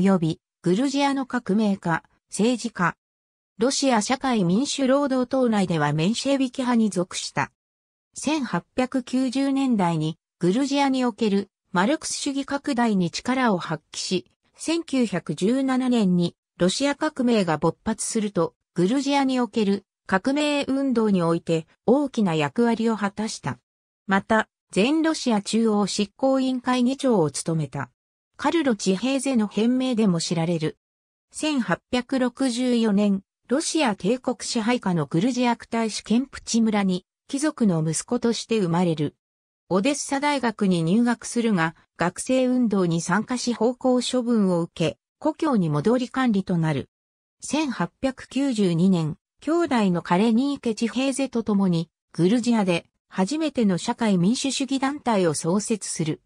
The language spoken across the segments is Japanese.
及び、グルジアの革命家、政治家。ロシア社会民主労働党内ではメンシェビキ派に属した。1890年代にグルジアにおけるマルクス主義拡大に力を発揮し、1917年にロシア革命が勃発すると、グルジアにおける革命運動において大きな役割を果たした。また、全ロシア中央執行委員会議長を務めた。カルロ・チヘーゼの変名でも知られる。1864年、ロシア帝国支配下のグルジアク大使ケンプチ村に、貴族の息子として生まれる。オデッサ大学に入学するが、学生運動に参加し方向処分を受け、故郷に戻り管理となる。1892年、兄弟のカレニーケ・チヘーゼと共に、グルジアで初めての社会民主主義団体を創設する。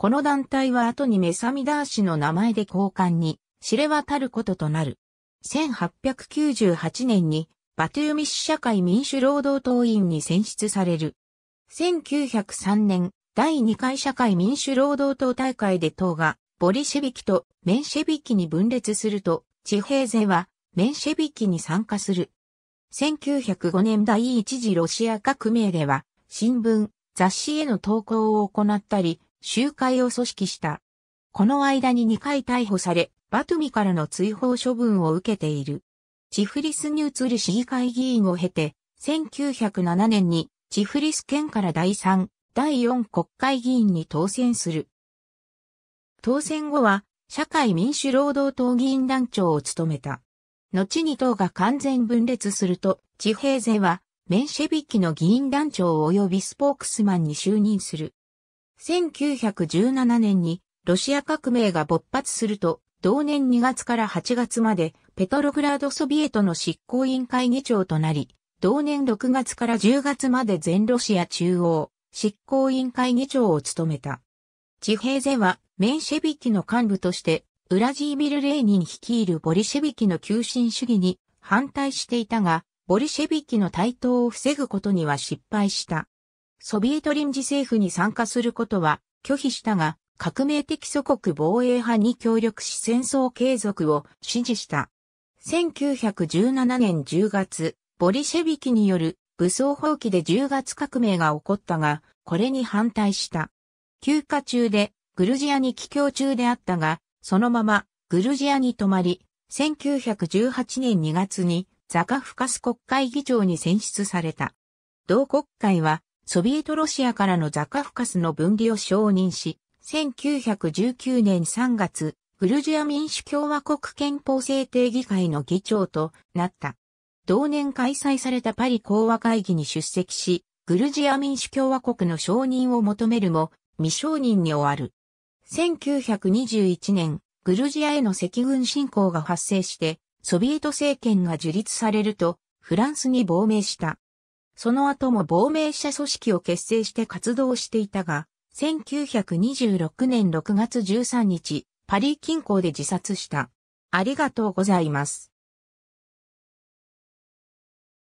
この団体は後にメサミダー氏の名前で交換に知れ渡ることとなる。1898年にバトゥーミッシ社会民主労働党員に選出される。1903年、第2回社会民主労働党大会で党がボリシェビキとメンシェビキに分裂すると、地平勢はメンシェビキに参加する。1905年第一次ロシア革命では、新聞、雑誌への投稿を行ったり、集会を組織した。この間に2回逮捕され、バトゥミからの追放処分を受けている。チフリスに移る市議会議員を経て、1907年にチフリス県から第3、第4国会議員に当選する。当選後は、社会民主労働党議員団長を務めた。後に党が完全分裂すると、地平勢は、メンシェビキの議員団長及びスポークスマンに就任する。1917年にロシア革命が勃発すると、同年2月から8月までペトログラードソビエトの執行委員会議長となり、同年6月から10月まで全ロシア中央執行委員会議長を務めた。地平ゼはメンシェビキの幹部としてウラジービル・レーニン率いるボリシェビキの急進主義に反対していたが、ボリシェビキの台頭を防ぐことには失敗した。ソビエト臨時政府に参加することは拒否したが、革命的祖国防衛派に協力し戦争継続を支持した。1917年10月、ボリシェビキによる武装放棄で10月革命が起こったが、これに反対した。休暇中で、グルジアに帰郷中であったが、そのまま、グルジアに泊まり、1918年2月に、ザカフカス国会議長に選出された。同国会は、ソビエトロシアからのザカフカスの分離を承認し、1919年3月、グルジア民主共和国憲法制定議会の議長となった。同年開催されたパリ講和会議に出席し、グルジア民主共和国の承認を求めるも、未承認に終わる。1921年、グルジアへの赤軍侵攻が発生して、ソビエト政権が樹立されると、フランスに亡命した。その後も亡命者組織を結成して活動していたが、1926年6月13日、パリ近郊で自殺した。ありがとうございます。